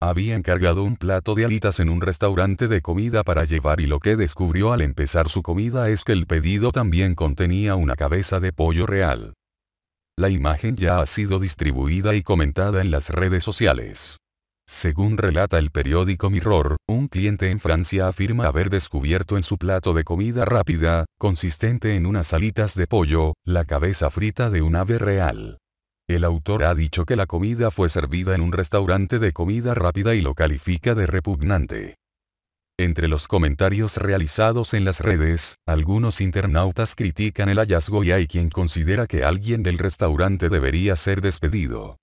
Había encargado un plato de alitas en un restaurante de comida para llevar y lo que descubrió al empezar su comida es que el pedido también contenía una cabeza de pollo real. La imagen ya ha sido distribuida y comentada en las redes sociales. Según relata el periódico Mirror, un cliente en Francia afirma haber descubierto en su plato de comida rápida, consistente en unas alitas de pollo, la cabeza frita de un ave real. El autor ha dicho que la comida fue servida en un restaurante de comida rápida y lo califica de repugnante. Entre los comentarios realizados en las redes, algunos internautas critican el hallazgo y hay quien considera que alguien del restaurante debería ser despedido.